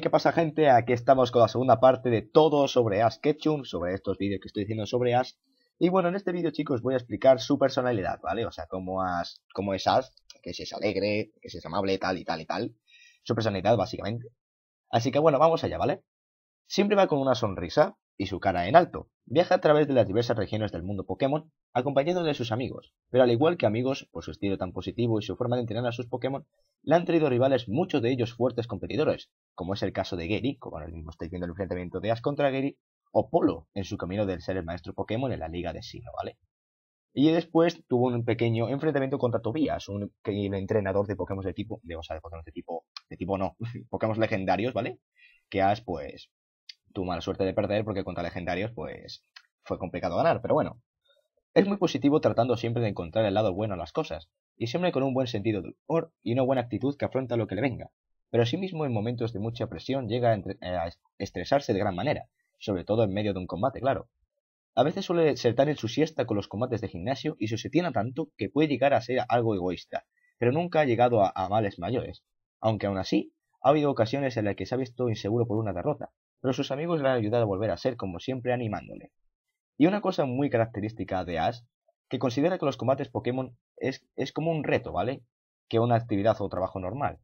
¿qué pasa gente? Aquí estamos con la segunda parte de todo sobre Ash Ketchum, sobre estos vídeos que estoy haciendo sobre Ash. Y bueno, en este vídeo chicos voy a explicar su personalidad, ¿vale? O sea, cómo, cómo es Ash, que si es alegre, que si es amable, tal y tal y tal. Su personalidad básicamente. Así que bueno, vamos allá, ¿vale? Siempre va con una sonrisa, y su cara en alto. Viaja a través de las diversas regiones del mundo Pokémon, acompañado de sus amigos, pero al igual que amigos, por su estilo tan positivo y su forma de entrenar a sus Pokémon, le han traído rivales muchos de ellos fuertes competidores, como es el caso de Gary, como ahora mismo estáis viendo el enfrentamiento de Ash contra Gary, o Polo, en su camino del ser el maestro Pokémon en la liga de Sino, ¿vale? Y después tuvo un pequeño enfrentamiento contra Tobias, un, entrenador de Pokémon de tipo, de, Pokémon de tipo, de tipo no, Pokémon legendarios, ¿vale? Que Ash, pues, tu mala suerte de perder porque contra legendarios pues fue complicado ganar, pero bueno. Es muy positivo tratando siempre de encontrar el lado bueno a las cosas, y siempre con un buen sentido de humor y una buena actitud que afronta lo que le venga. Pero asimismo en momentos de mucha presión llega a, eh, estresarse de gran manera, sobre todo en medio de un combate, claro. A veces suele ser tan siesta con los combates de gimnasio y se tiene tanto que puede llegar a ser algo egoísta, pero nunca ha llegado a, a males mayores. Aunque aún así, ha habido ocasiones en las que se ha visto inseguro por una derrota, pero sus amigos le han ayudado a volver a ser como siempre animándole. Y una cosa muy característica de Ash, que considera que los combates Pokémon es, como un reto, ¿vale? Que una actividad o trabajo normal.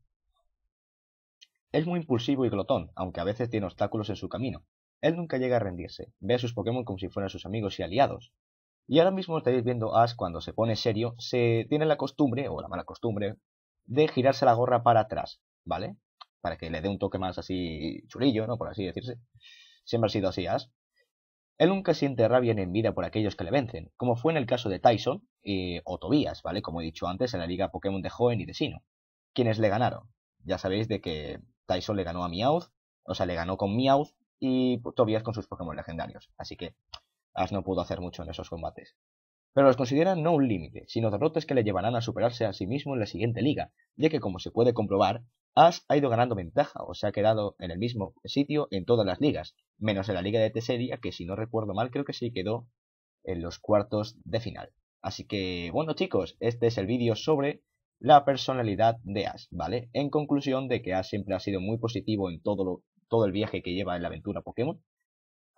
Es muy impulsivo y glotón, aunque a veces tiene obstáculos en su camino. Él nunca llega a rendirse, ve a sus Pokémon como si fueran sus amigos y aliados. Y ahora mismo estáis viendo a Ash cuando se pone serio, se tiene la costumbre, o la mala costumbre, de girarse la gorra para atrás, ¿vale? para que le dé un toque más así chulillo, ¿no? Por así decirse. Siempre ha sido así Ash. Él nunca siente rabia en vida por aquellos que le vencen, como fue en el caso de Tyson y, o Tobias, ¿vale? Como he dicho antes, en la liga Pokémon de Joven y de Sino, quienes le ganaron. Ya sabéis de que Tyson le ganó a Meowth, o sea, le ganó con Meowth y Tobias con sus Pokémon legendarios. Así que Ash no pudo hacer mucho en esos combates pero los consideran no un límite, sino derrotes que le llevarán a superarse a sí mismo en la siguiente liga, ya que como se puede comprobar, Ash ha ido ganando ventaja o se ha quedado en el mismo sitio en todas las ligas, menos en la liga de Teseria, que si no recuerdo mal creo que sí quedó en los cuartos de final. Así que bueno chicos, este es el vídeo sobre la personalidad de Ash, ¿vale? En conclusión de que Ash siempre ha sido muy positivo en todo, todo el viaje que lleva en la aventura Pokémon,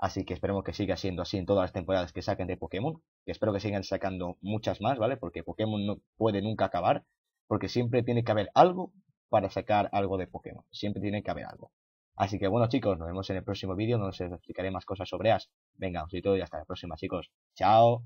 Así que esperemos que siga siendo así en todas las temporadas que saquen de Pokémon. Y espero que sigan sacando muchas más, ¿vale? Porque Pokémon no puede nunca acabar. Porque siempre tiene que haber algo para sacar algo de Pokémon. Siempre tiene que haber algo. Así que bueno chicos, nos vemos en el próximo vídeo donde os explicaré más cosas sobre as. Venga, os todo y hasta la próxima chicos. Chao.